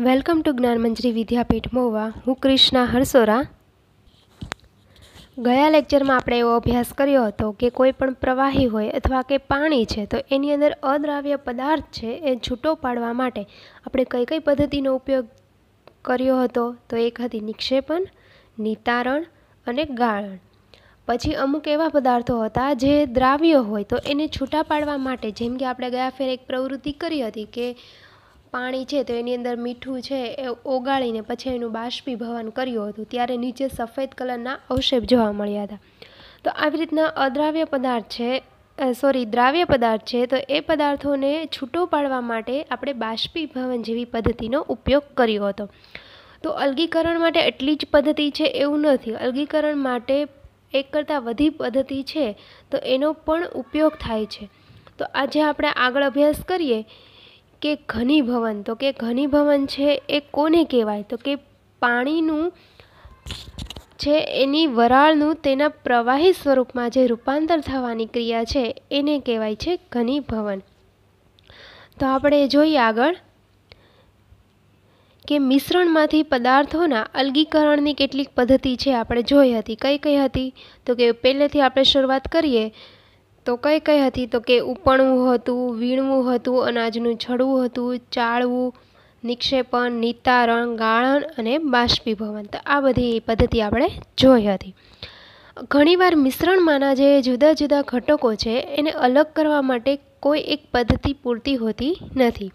welcome to જ્ઞાનમંજરી વિદ્યાપીઠ મોવા હું કૃષ્ણા હરસોરા ગયા લેક્ચરમાં આપણે એવો અભ્યાસ કર્યો હતો કે કોઈ પણ પ્રવાહી હોય અથવા કે પાણી છે તો એની અંદર અદ્રાવ્ય પદાર્થ છે એ છૂટો પાડવા માટે આપણે કઈ કઈ પદ્ધતિનો ઉપયોગ કર્યો હતો તો એક હતી નિક્ષેપણ નિતારણ અને ગાળણ પછી અમુક એવા પદાર્થો હતા જે દ્રાવ્ય હોય તો એને છૂટા પાડવા માટે જેમ કે આપણે ગયા ફેર એક પ્રવૃત્તિ કરી હતી કે પાણી છે તો એની અંદર મીઠું છે એ ઓગાળીને પછી એનું બાષ્પીભવન કર્યું હતું ત્યારે નીચે સફેદ કલરના અવશેપ જોવા મળ્યા હતા તો આવી રીતના અદ્રાવ્ય પદાર્થ છે સોરી દ્રાવ્ય પદાર્થ છે તો એ પદાર્થોને છૂટો પાડવા માટે આપણે બાષ્પીભવન જેવી પદ્ધતિનો ઉપયોગ કર્યો હતો તો અલગીકરણ માટે એટલી જ પદ્ધતિ છે એવું નથી અલગીકરણ માટે એક કરતાં વધી પદ્ધતિ છે તો એનો પણ ઉપયોગ થાય છે તો આજે આપણે આગળ અભ્યાસ કરીએ કે ઘનીભવન તો કે ઘનીભવન છે એ કોને કહેવાય તો કે પાણીનું છે એની વરાળનું તેના પ્રવાહી સ્વરૂપમાં જે રૂપાંતર થવાની ક્રિયા છે એને કહેવાય છે ઘનીભવન તો આપણે જોઈએ આગળ કે મિશ્રણમાંથી પદાર્થોના અલગીકરણની કેટલીક પદ્ધતિ છે આપણે જોઈ હતી કઈ કઈ હતી તો કે પહેલેથી આપણે શરૂઆત કરીએ તો કઈ કઈ હતી તો કે ઉપણવું હતું વીણવું હતું અનાજનું છડવું હતું ચાળવું નિક્ષેપણ નિતારણ ગાળણ અને બાષ્પીભવન તો આ બધી પદ્ધતિ આપણે જોઈ હતી ઘણીવાર મિશ્રણમાંના જે જુદા જુદા ઘટકો છે એને અલગ કરવા માટે કોઈ એક પદ્ધતિ પૂરતી હોતી નથી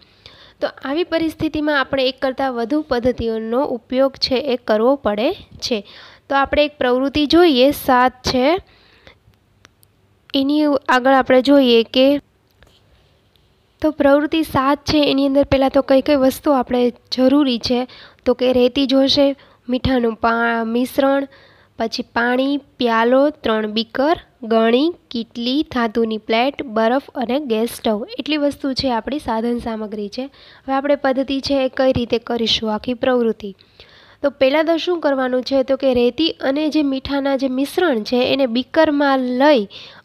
તો આવી પરિસ્થિતિમાં આપણે એક કરતાં વધુ પદ્ધતિઓનો ઉપયોગ છે એ કરવો પડે છે તો આપણે એક પ્રવૃત્તિ જોઈએ સાત છે એની આગળ આપણે જોઈએ કે તો પ્રવૃત્તિ સાત છે એની અંદર પહેલાં તો કઈ કઈ વસ્તુ આપણે જરૂરી છે તો કે રેતી જોશે મીઠાનું પા મિશ્રણ પછી પાણી પ્યાલો ત્રણ બીકર ગણી કીટલી ધાતુની પ્લેટ બરફ અને ગેસ સ્ટવ એટલી વસ્તુ છે આપણી સાધન સામગ્રી છે હવે આપણે પદ્ધતિ છે એ કઈ રીતે કરીશું આખી પ્રવૃત્તિ તો પહેલાં તો શું કરવાનું છે તો કે રેતી અને જે મીઠાના જે મિશ્રણ છે એને બીકરમાં લઈ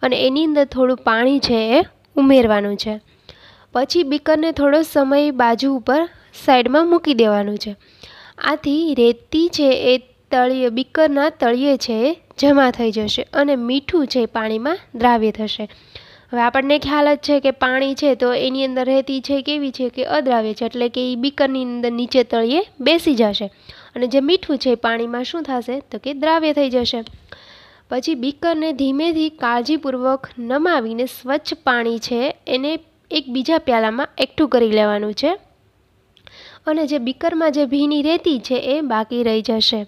અને એની અંદર થોડું પાણી છે એ ઉમેરવાનું છે પછી બીકરને થોડો સમય બાજુ ઉપર સાઈડમાં મૂકી દેવાનું છે આથી રેતી છે એ તળીએ બીકરના તળિયે છે એ જમા થઈ જશે અને મીઠું છે પાણીમાં દ્રાવ્ય થશે હવે આપણને ખ્યાલ જ છે કે પાણી છે તો એની અંદર રહેતી છે કેવી છે કે અદ્રાવ્ય છે એટલે કે એ બીકરની અંદર નીચે તળિયે બેસી જશે અને જે મીઠું છે પાણીમાં શું થશે તો કે દ્રાવ્ય થઈ જશે પછી બીકરને ધીમેથી કાળજીપૂર્વક નમાવીને સ્વચ્છ પાણી છે એને એક બીજા પ્યાલામાં એકઠું કરી લેવાનું છે અને જે બીકરમાં જે ભીની રેતી છે એ બાકી રહી જશે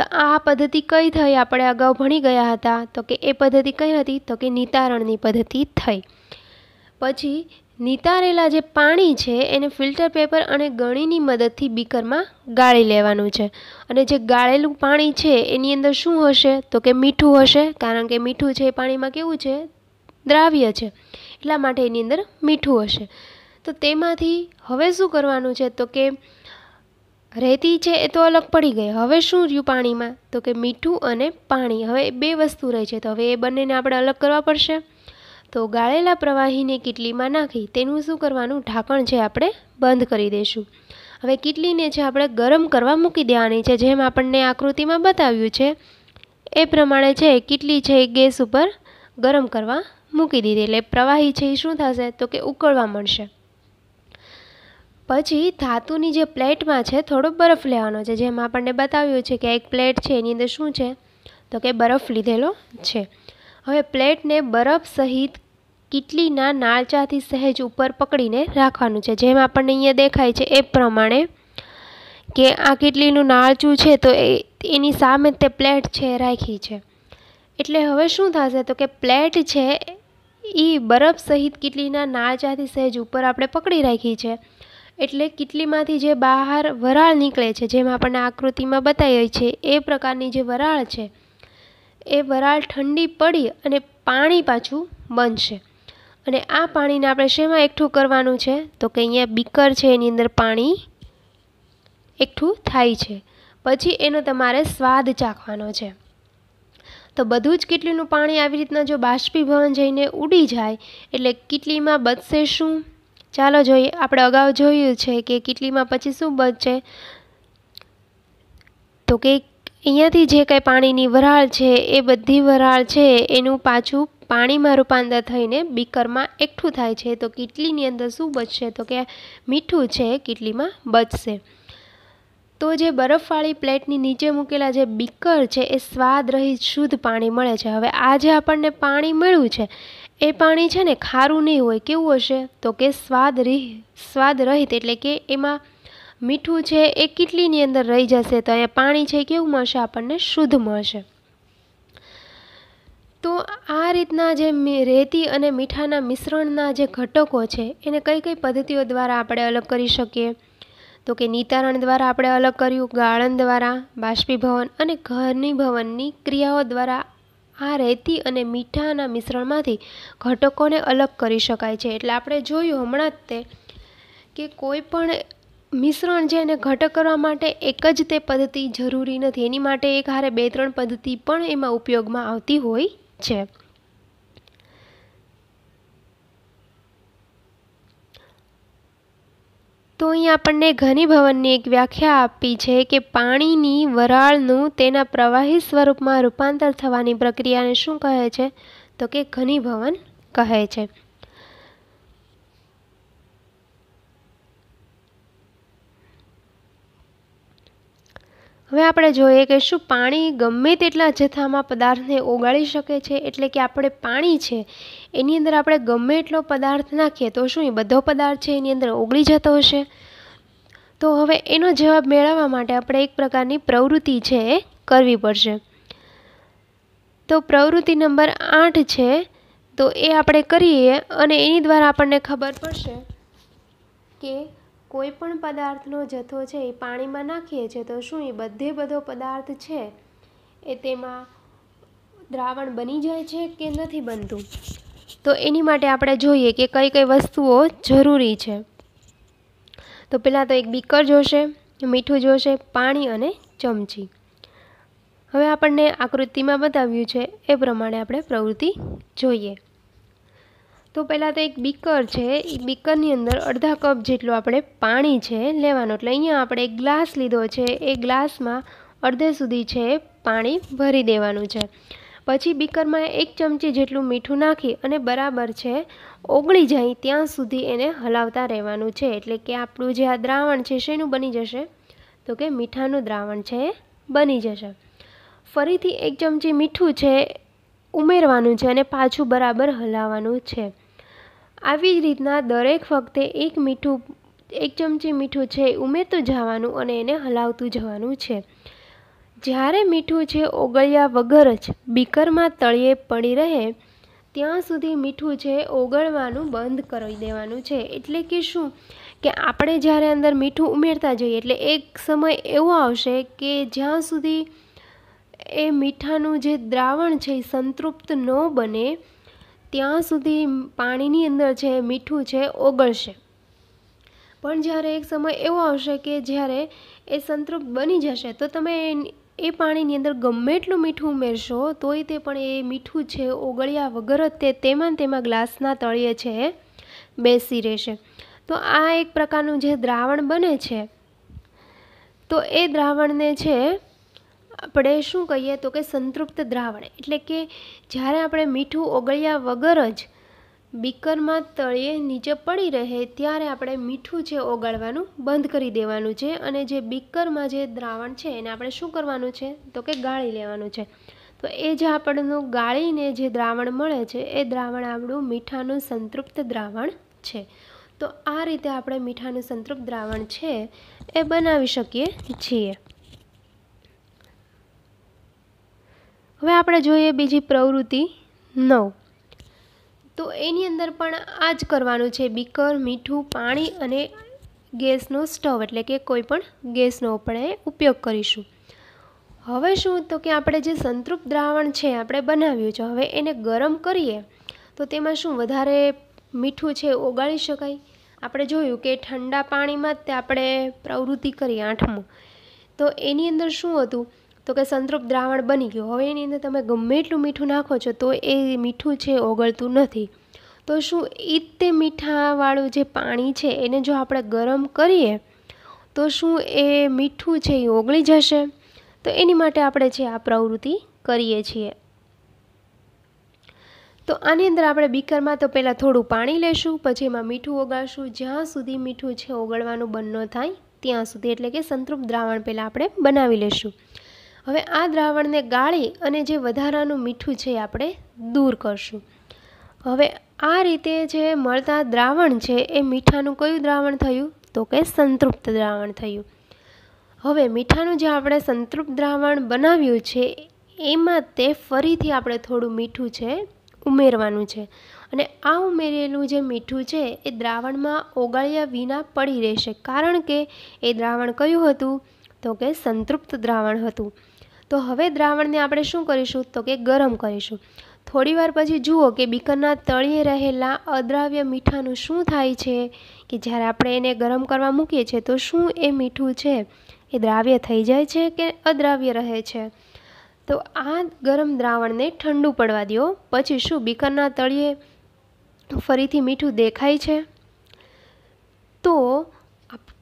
તો આ પદ્ધતિ કઈ થઈ આપણે અગાઉ ભણી ગયા હતા તો કે એ પદ્ધતિ કઈ હતી તો કે નિતારણની પદ્ધતિ થઈ પછી નિતારેલા જે પાણી છે એને ફિલ્ટર પેપર અને ગણીની મદદથી બીકરમાં ગાળી લેવાનું છે અને જે ગાળેલું પાણી છે એની અંદર શું હશે તો કે મીઠું હશે કારણ કે મીઠું છે એ પાણીમાં કેવું છે દ્રાવ્ય છે એટલા માટે એની અંદર મીઠું હશે તો તેમાંથી હવે શું કરવાનું છે તો કે રહેતી છે એ તો અલગ પડી ગઈ હવે શું રહ્યું પાણીમાં તો કે મીઠું અને પાણી હવે બે વસ્તુ રહી છે તો હવે એ બંનેને આપણે અલગ કરવા પડશે તો ગાળેલા પ્રવાહીને કીટલીમાં નાખી તેનું શું કરવાનું ઢાંકણ છે આપણે બંધ કરી દઈશું હવે કીટલીને છે આપણે ગરમ કરવા મૂકી દેવાની છે જેમ આપણને આકૃતિમાં બતાવ્યું છે એ પ્રમાણે છે કીટલી છે એ ગેસ ઉપર ગરમ કરવા મૂકી દીધી એટલે પ્રવાહી છે એ શું થશે તો કે ઉકળવા મળશે પછી ધાતુની જે પ્લેટમાં છે થોડો બરફ લેવાનો છે જેમ આપણને બતાવ્યું છે કે એક પ્લેટ છે એની અંદર શું છે તો કે બરફ લીધેલો છે હવે પ્લેટને બરફ સહિત કીટલીના નાળચાથી સહેજ ઉપર પકડીને રાખવાનું છે જેમ આપણને અહીંયા દેખાય છે એ પ્રમાણે કે આ કીટલીનું નાળચું છે તો એ એની સામે તે પ્લેટ છે રાખી છે એટલે હવે શું થશે તો કે પ્લેટ છે એ બરફ સહિત કીટલીના નાળચાથી સહેજ ઉપર આપણે પકડી રાખી છે એટલે કીટલીમાંથી જે બહાર વરાળ નીકળે છે જેમ આપણને આકૃતિમાં બતાવી છે એ પ્રકારની જે વરાળ છે એ વરાળ ઠંડી પડી અને પાણી પાછું બનશે અને આ પાણીને આપણે શેમાં એકઠું કરવાનું છે તો કે અહીંયા બીકર છે એની અંદર પાણી એકઠું થાય છે પછી એનો તમારે સ્વાદ ચાખવાનો છે તો બધું જ કીટલીનું પાણી આવી રીતના જો બાષ્પીભવન જઈને ઉડી જાય એટલે કીટલીમાં બચશે શું ચાલો જોઈએ આપણે અગાઉ જોયું છે કે કીટલીમાં પછી શું બચશે તો કે અહીંયાથી જે કાંઈ પાણીની વરાળ છે એ બધી વરાળ છે એનું પાછું પાણીમાં રૂપાંતર થઈને બીકરમાં એકઠું થાય છે તો કીટલીની અંદર શું બચશે તો કે મીઠું છે કીટલીમાં બચશે તો જે બરફવાળી પ્લેટની નીચે મૂકેલા જે બીકર છે એ સ્વાદ રહિત શુદ્ધ પાણી મળે છે હવે આ જે આપણને પાણી મળ્યું છે એ પાણી છે ને ખારું નહીં હોય કેવું હશે તો કે સ્વાદ સ્વાદ રહિત એટલે કે એમાં મીઠું છે એ કીટલીની અંદર રહી જશે તો અહીંયા પાણી છે કેવું મળશે આપણને શુદ્ધ મળશે તો આ રીતના જે રેતી અને મીઠાના મિશ્રણના જે ઘટકો છે એને કઈ કઈ પદ્ધતિઓ દ્વારા આપણે અલગ કરી શકીએ તો કે નિતારણ દ્વારા આપણે અલગ કર્યું ગાળણ દ્વારા બાષ્પીભવન અને ઘરની ભવનની ક્રિયાઓ દ્વારા આ રહેતી અને મીઠાના મિશ્રણમાંથી ઘટકોને અલગ કરી શકાય છે એટલે આપણે જોયું હમણાં જ તે કે કોઈ પણ મિશ્રણ છે એને ઘટક કરવા માટે એક જ તે પદ્ધતિ જરૂરી નથી એની માટે એક હારે બે ત્રણ પદ્ધતિ પણ એમાં ઉપયોગમાં આવતી હોય છે તો અહીં આપણને ઘનીભવનની એક વ્યાખ્યા આપી છે કે પાણીની વરાળનું તેના પ્રવાહી સ્વરૂપમાં રૂપાંતર થવાની પ્રક્રિયાને શું કહે છે તો કે ઘનીભવન કહે છે હવે આપણે જોઈએ કે શું પાણી ગમે તેટલા જથ્થામાં પદાર્થને ઓગાળી શકે છે એટલે કે આપણે પાણી છે એની અંદર આપણે ગમે એટલો પદાર્થ નાખીએ તો શું એ બધો પદાર્થ છે એની અંદર ઓગળી જતો હશે તો હવે એનો જવાબ મેળવવા માટે આપણે એક પ્રકારની પ્રવૃત્તિ છે એ કરવી પડશે તો પ્રવૃત્તિ નંબર આઠ છે તો એ આપણે કરીએ અને એની દ્વારા આપણને ખબર પડશે કે કોઈ પણ પદાર્થનો જથ્થો છે એ પાણીમાં નાખીએ છીએ તો શું એ બધે બધો પદાર્થ છે એ તેમાં દ્રાવણ બની જાય છે કે નથી બનતું તો એની માટે આપણે જોઈએ કે કઈ કઈ વસ્તુઓ જરૂરી છે તો પહેલાં તો એક બીકર જોશે મીઠું જોશે પાણી અને ચમચી હવે આપણને આકૃતિમાં બતાવ્યું છે એ પ્રમાણે આપણે પ્રવૃત્તિ જોઈએ તો પહેલાં તો એક બીકર છે એ બીકરની અંદર અડધા કપ જેટલું આપણે પાણી છે લેવાનું એટલે અહીંયા આપણે એક ગ્લાસ લીધો છે એ ગ્લાસમાં અડધે સુધી છે પાણી ભરી દેવાનું છે પછી બીકરમાં એક ચમચી જેટલું મીઠું નાખી અને બરાબર છે ઓગળી જાય ત્યાં સુધી એને હલાવતા રહેવાનું છે એટલે કે આપણું જે આ દ્રાવણ છે શેનું બની જશે તો કે મીઠાનું દ્રાવણ છે બની જશે ફરીથી એક ચમચી મીઠું છે ઉમેરવાનું છે અને પાછું બરાબર હલાવવાનું છે આવી જ રીતના દરેક વખતે એક મીઠું એક ચમચી મીઠું છે ઉમેરતું જવાનું અને એને હલાવતું જવાનું છે જ્યારે મીઠું છે ઓગળ્યા વગર જ બીકરમાં તળિયે પડી રહે ત્યાં સુધી મીઠું છે ઓગળવાનું બંધ કરી દેવાનું છે એટલે કે શું કે આપણે જ્યારે અંદર મીઠું ઉમેરતા જઈએ એટલે એક સમય એવો આવશે કે જ્યાં સુધી એ મીઠાનું જે દ્રાવણ છે એ સંતૃપ્ત ન બને ત્યાં સુધી પાણીની અંદર જે મીઠું છે ઓગળશે પણ જ્યારે એક સમય એવો આવશે કે જ્યારે એ સંતૃપ્ત બની જશે તો તમે એ પાણીની અંદર ગમે એટલું મીઠું ઉમેરશો તોય તે પણ એ મીઠું છે ઓગળ્યા વગર જ તે તેમાં તેમાં ગ્લાસના તળિયે છે બેસી રહેશે તો આ એક પ્રકારનું જે દ્રાવણ બને છે તો એ દ્રાવણને છે આપણે શું કહીએ તો કે સંતૃપ્ત દ્રાવણ એટલે કે જ્યારે આપણે મીઠું ઓગળ્યા વગર જ બીકરમાં તળિયે નીચે પડી રહે ત્યારે આપણે મીઠું છે ઓગાળવાનું બંધ કરી દેવાનું છે અને જે બીકરમાં જે દ્રાવણ છે એને આપણે શું કરવાનું છે તો કે ગાળી લેવાનું છે તો એ જે આપણનું ગાળીને જે દ્રાવણ મળે છે એ દ્રાવણ આપણું મીઠાનું સંતૃપ્ત દ્રાવણ છે તો આ રીતે આપણે મીઠાનું સંતૃપ્ત દ્રાવણ છે એ બનાવી શકીએ છીએ હવે આપણે જોઈએ બીજી પ્રવૃત્તિ નવ તો એની અંદર પણ આ જ કરવાનું છે બીકર મીઠું પાણી અને ગેસનો સ્ટવ એટલે કે કોઈ પણ ગેસનો આપણે ઉપયોગ કરીશું હવે શું તો કે આપણે જે સંતૃપ્ત દ્રાવણ છે આપણે બનાવ્યું છે હવે એને ગરમ કરીએ તો તેમાં શું વધારે મીઠું છે ઓગાળી શકાય આપણે જોયું કે ઠંડા પાણીમાં જ તે આપણે પ્રવૃત્તિ કરી આઠમું તો એની અંદર શું હતું તો કે સંતૃપ્ત દ્રાવણ બની ગયું હવે એની અંદર તમે ગમે એટલું મીઠું નાખો છો તો એ મીઠું છે ઓગળતું નથી તો શું એ તે મીઠાવાળું જે પાણી છે એને જો આપણે ગરમ કરીએ તો શું એ મીઠું છે એ ઓગળી જશે તો એની માટે આપણે છે આ પ્રવૃત્તિ કરીએ છીએ તો આની અંદર આપણે બીકરમાં તો પહેલાં થોડું પાણી લેશું પછી એમાં મીઠું ઓગાળશું જ્યાં સુધી મીઠું છે ઓગળવાનું બંધ ન થાય ત્યાં સુધી એટલે કે સંતૃપ્ત દ્રાવણ પહેલાં આપણે બનાવી લેશું હવે આ દ્રાવણને ગાળી અને જે વધારાનું મીઠું છે આપણે દૂર કરશું હવે આ રીતે જે મળતા દ્રાવણ છે એ મીઠાનું કયું દ્રાવણ થયું તો કે સંતૃપ્ત દ્રાવણ થયું હવે મીઠાનું જે આપણે સંતૃપ્ત દ્રાવણ બનાવ્યું છે એમાં તે ફરીથી આપણે થોડું મીઠું છે ઉમેરવાનું છે અને આ ઉમેરેલું જે મીઠું છે એ દ્રાવણમાં ઓગાળ્યા વિના પડી રહેશે કારણ કે એ દ્રાવણ કયું હતું તો કે સંતૃપ્ત દ્રાવણ હતું તો હવે દ્રાવણને આપણે શું કરીશું તો કે ગરમ કરીશું થોડીવાર પછી જુઓ કે બીકરના તળિયે રહેલા અદ્રાવ્ય મીઠાનું શું થાય છે કે જ્યારે આપણે એને ગરમ કરવા મૂકીએ છીએ તો શું એ મીઠું છે એ દ્રાવ્ય થઈ જાય છે કે અદ્રાવ્ય રહે છે તો આ ગરમ દ્રાવણને ઠંડુ પડવા દો પછી શું બીકરના તળિયે ફરીથી મીઠું દેખાય છે તો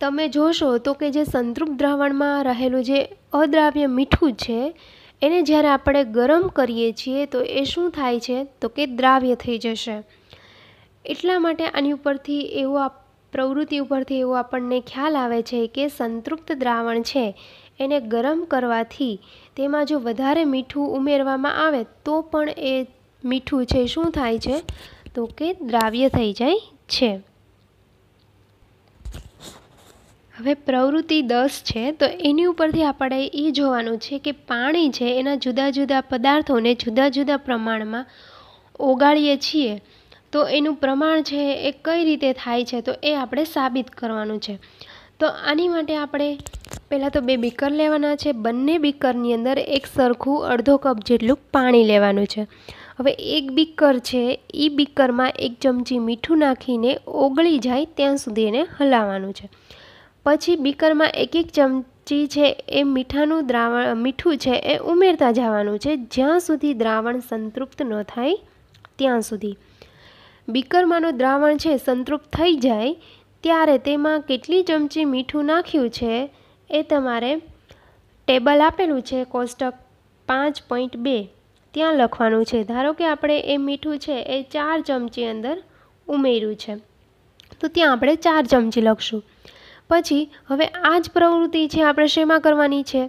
તમે જોશો તો કે જે સંતૃપ્ત દ્રાવણમાં રહેલું જે અદ્રાવ્ય મીઠું છે એને જ્યારે આપણે ગરમ કરીએ છીએ તો એ શું થાય છે તો કે દ્રાવ્ય થઈ જશે એટલા માટે આની ઉપરથી એવો પ્રવૃત્તિ ઉપરથી એવો આપણને ખ્યાલ આવે છે કે સંતૃપ્ત દ્રાવણ છે એને ગરમ કરવાથી તેમાં જો વધારે મીઠું ઉમેરવામાં આવે તો પણ એ મીઠું છે શું થાય છે તો કે દ્રાવ્ય થઈ જાય છે હવે પ્રવૃત્તિ દસ છે તો એની ઉપરથી આપણે એ જોવાનું છે કે પાણી છે એના જુદા જુદા પદાર્થોને જુદા જુદા પ્રમાણમાં ઓગાળીએ છીએ તો એનું પ્રમાણ છે એ કઈ રીતે થાય છે તો એ આપણે સાબિત કરવાનું છે તો આની માટે આપણે પહેલાં તો બે બીકર લેવાના છે બંને બીકરની અંદર એક સરખું અડધો કપ જેટલું પાણી લેવાનું છે હવે એક બીકર છે એ બીકરમાં એક ચમચી મીઠું નાખીને ઓગળી જાય ત્યાં સુધી એને હલાવવાનું છે પછી બીકરમાં એક એક ચમચી છે એ મીઠાનું દ્રાવણ મીઠું છે એ ઉમેરતા જવાનું છે જ્યાં સુધી દ્રાવણ સંતૃપ્ત ન થાય ત્યાં સુધી બીકરમાંનું દ્રાવણ છે સંતૃપ્ત થઈ જાય ત્યારે તેમાં કેટલી ચમચી મીઠું નાખ્યું છે એ તમારે ટેબલ આપેલું છે કોષ્ટક પાંચ પોઈન્ટ બે ત્યાં લખવાનું છે ધારો કે આપણે એ મીઠું છે એ ચાર ચમચી અંદર ઉમેર્યું છે તો ત્યાં આપણે ચાર ચમચી લખશું પછી હવે આ જ પ્રવૃત્તિ છે આપણે શેમાં કરવાની છે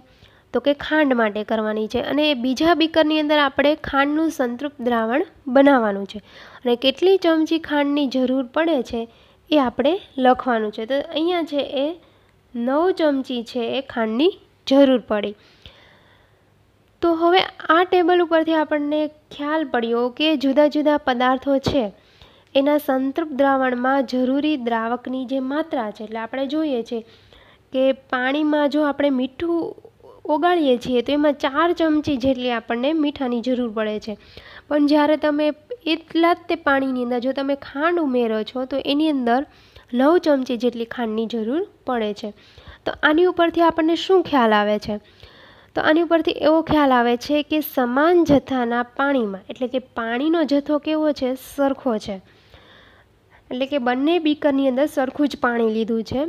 તો કે ખાંડ માટે કરવાની છે અને બીજા બીકરની અંદર આપણે ખાંડનું સંતૃપ્ત દ્રાવણ બનાવવાનું છે અને કેટલી ચમચી ખાંડની જરૂર પડે છે એ આપણે લખવાનું છે તો અહીંયા છે એ નવ ચમચી છે એ ખાંડની જરૂર પડી તો હવે આ ટેબલ ઉપરથી આપણને ખ્યાલ પડ્યો કે જુદા જુદા પદાર્થો છે એના સંતૃપ્ત દ્રાવણમાં જરૂરી દ્રાવકની જે માત્રા છે એટલે આપણે જોઈએ છીએ કે પાણીમાં જો આપણે મીઠું ઓગાળીએ છીએ તો એમાં ચાર ચમચી જેટલી આપણને મીઠાની જરૂર પડે છે પણ જ્યારે તમે એટલા જ તે પાણીની અંદર જો તમે ખાંડ ઉમેરો છો તો એની અંદર નવ ચમચી જેટલી ખાંડની જરૂર પડે છે તો આની ઉપરથી આપણને શું ખ્યાલ આવે છે તો આની ઉપરથી એવો ખ્યાલ આવે છે કે સમાન જથ્થાના પાણીમાં એટલે કે પાણીનો જથ્થો કેવો છે સરખો છે એટલે કે બંને બીકરની અંદર સરખું જ પાણી લીધું છે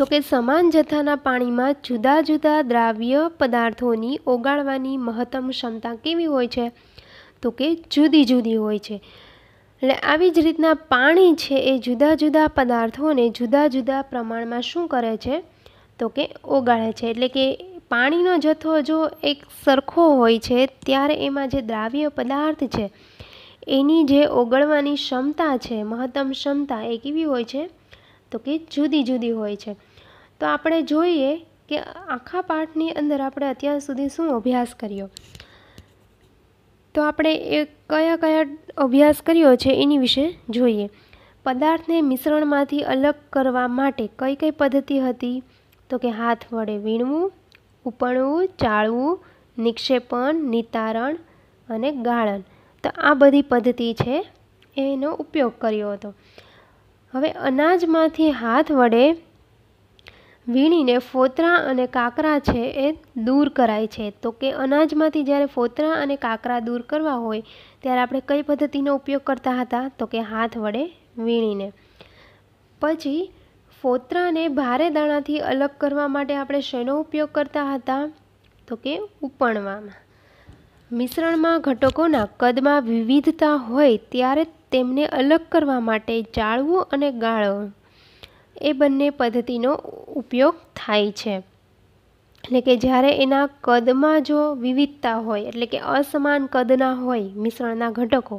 તો કે સમાન જથ્થાના પાણીમાં જુદા જુદા દ્રાવ્ય પદાર્થોની ઓગાળવાની મહત્તમ ક્ષમતા કેવી હોય છે તો કે જુદી જુદી હોય છે એટલે આવી જ રીતના પાણી છે એ જુદા જુદા પદાર્થોને જુદા જુદા પ્રમાણમાં શું કરે છે તો કે ઓગાળે છે એટલે કે પાણીનો જથ્થો જો એક સરખો હોય છે ત્યારે એમાં જે દ્રાવ્ય પદાર્થ છે એની જે ઓગળવાની ક્ષમતા છે મહત્તમ ક્ષમતા એ કેવી હોય છે તો કે જુદી જુદી હોય છે તો આપણે જોઈએ કે આખા પાઠની અંદર આપણે અત્યાર સુધી શું અભ્યાસ કર્યો તો આપણે એ કયા કયા અભ્યાસ કર્યો છે એની વિશે જોઈએ પદાર્થને મિશ્રણમાંથી અલગ કરવા માટે કઈ કઈ પદ્ધતિ હતી તો કે હાથ વડે વીણવું ઉપણવું ચાળવું નિક્ષેપણ નિતારણ અને ગાળણ તો આ બધી પદ્ધતિ છે એનો ઉપયોગ કર્યો હતો હવે અનાજમાંથી હાથ વડે વીણીને ફોતરા અને કાકરા છે એ દૂર કરાય છે તો કે અનાજમાંથી જ્યારે ફોતરા અને કાકરા દૂર કરવા હોય ત્યારે આપણે કઈ પદ્ધતિનો ઉપયોગ કરતા હતા તો કે હાથ વડે વીણીને પછી ફોતરાને ભારે દાણાથી અલગ કરવા માટે આપણે શેનો ઉપયોગ કરતા હતા તો કે ઉપણવામાં મિશ્રણમાં ઘટકોના કદમાં વિવિધતા હોય ત્યારે તેમને અલગ કરવા માટે જાળવું અને ગાળો એ બંને પદ્ધતિનો ઉપયોગ થાય છે એટલે કે જ્યારે એના કદમાં જો વિવિધતા હોય એટલે કે અસમાન કદના હોય મિશ્રણના ઘટકો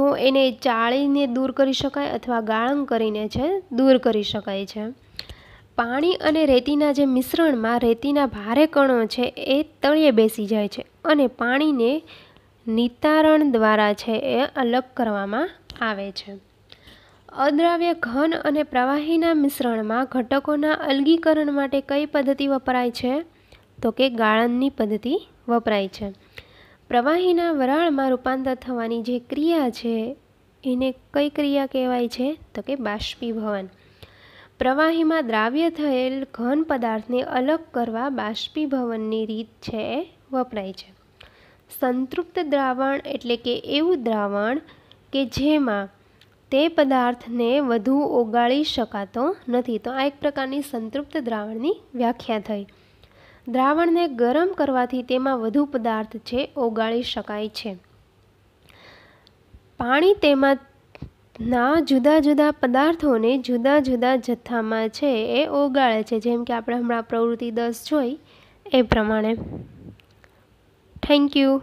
તો એને ચાળીને દૂર કરી શકાય અથવા ગાળણ કરીને છે દૂર કરી શકાય છે પાણી અને રેતીના જે મિશ્રણમાં રેતીના ભારે કણો છે એ તળિયે બેસી જાય છે અને પાણીને નિતારણ દ્વારા છે એ અલગ કરવામાં આવે છે અદ્રાવ્ય ઘન અને પ્રવાહીના મિશ્રણમાં ઘટકોના અલગીકરણ માટે કઈ પદ્ધતિ વપરાય છે તો કે ગાળનની પદ્ધતિ વપરાય છે પ્રવાહીના વરાળમાં રૂપાંતર થવાની જે ક્રિયા છે એને કઈ ક્રિયા કહેવાય છે તો કે બાષ્પીભવન પ્રવાહીમાં દ્રાવ્ય થયેલ ઘન પદાર્થને અલગ કરવા બાષ્પીભવનની રીત છે વપરાય છે સંતૃપ્ત દ્રાવણ એટલે કે એવું દ્રાવણ કે જેમાં તે પદાર્થને વધુ ઓગાળી શકાતો નથી તો આ એક પ્રકારની સંતૃપ્ત દ્રાવણની વ્યાખ્યા થઈ દ્રાવણને ગરમ કરવાથી તેમાં વધુ પદાર્થ છે ઓગાળી શકાય છે પાણી તેમાં ના જુદા જુદા પદાર્થોને જુદા જુદા જથ્થામાં છે એ ઓગાળે છે જેમ કે આપણે હમણાં પ્રવૃત્તિ દસ જોઈ એ પ્રમાણે થેન્ક યુ